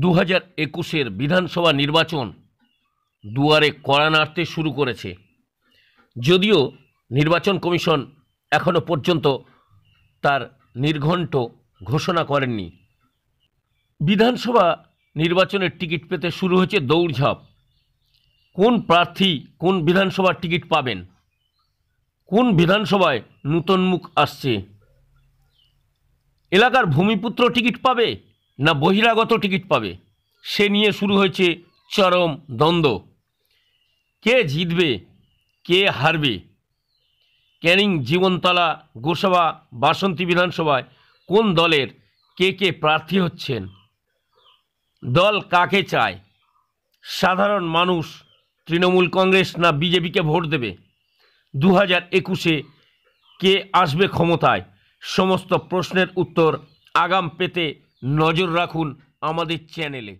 দু হাজার একুশের বিধানসভা নির্বাচন দুয়ারে কড়া নাড়তে শুরু করেছে যদিও নির্বাচন কমিশন এখনও পর্যন্ত তার নির্ঘণ্ট ঘোষণা করেননি বিধানসভা নির্বাচনের টিকিট পেতে শুরু হয়েছে দৌড়ঝাঁপ কোন প্রার্থী কোন বিধানসভার টিকিট পাবেন কোন বিধানসভায় নূতন মুখ আসছে এলাকার ভূমিপুত্র টিকিট পাবে না বহিরাগত টিকিট পাবে সে নিয়ে শুরু হয়েছে চরম দ্বন্দ্ব কে জিতবে কে হারবে ক্যানিং জীবনতলা গোসভা বাসন্তী বিধানসভায় কোন দলের কে কে প্রার্থী হচ্ছেন দল কাকে চায় সাধারণ মানুষ তৃণমূল কংগ্রেস না বিজেপিকে ভোট দেবে দু হাজার একুশে কে আসবে ক্ষমতায় সমস্ত প্রশ্নের উত্তর আগাম পেতে নজর রাখুন আমাদের চ্যানেলে